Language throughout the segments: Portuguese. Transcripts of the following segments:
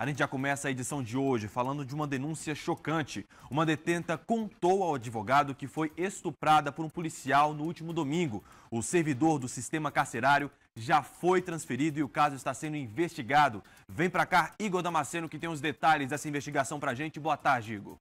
A gente já começa a edição de hoje falando de uma denúncia chocante. Uma detenta contou ao advogado que foi estuprada por um policial no último domingo. O servidor do sistema carcerário já foi transferido e o caso está sendo investigado. Vem para cá, Igor Damasceno, que tem os detalhes dessa investigação para a gente. Boa tarde, Igor.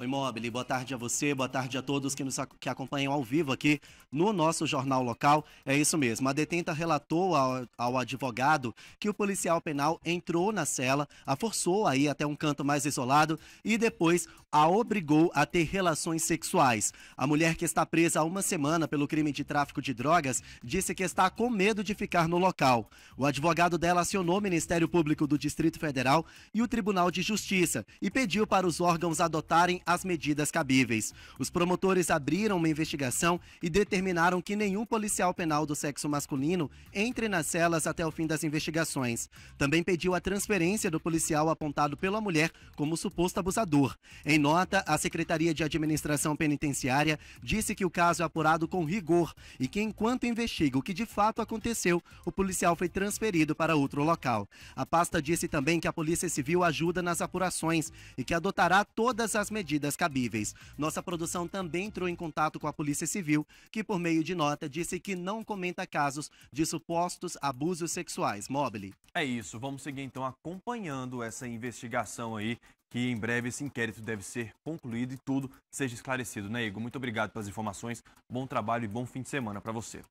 Oi, Mobile, boa tarde a você, boa tarde a todos que nos que acompanham ao vivo aqui no nosso jornal local. É isso mesmo, a detenta relatou ao, ao advogado que o policial penal entrou na cela, a forçou aí até um canto mais isolado e depois a obrigou a ter relações sexuais. A mulher que está presa há uma semana pelo crime de tráfico de drogas disse que está com medo de ficar no local. O advogado dela acionou o Ministério Público do Distrito Federal e o Tribunal de Justiça e pediu para os órgãos adotarem as medidas cabíveis. Os promotores abriram uma investigação e determinaram que nenhum policial penal do sexo masculino entre nas celas até o fim das investigações. Também pediu a transferência do policial apontado pela mulher como suposto abusador. Em nota, a Secretaria de Administração Penitenciária disse que o caso é apurado com rigor e que, enquanto investiga o que de fato aconteceu, o policial foi transferido para outro local. A pasta disse também que a Polícia Civil ajuda nas apurações e que adotará todas as medidas medidas cabíveis. Nossa produção também entrou em contato com a Polícia Civil, que por meio de nota disse que não comenta casos de supostos abusos sexuais. Mobile. É isso, vamos seguir então acompanhando essa investigação aí, que em breve esse inquérito deve ser concluído e tudo seja esclarecido, né, Igor? Muito obrigado pelas informações, bom trabalho e bom fim de semana para você.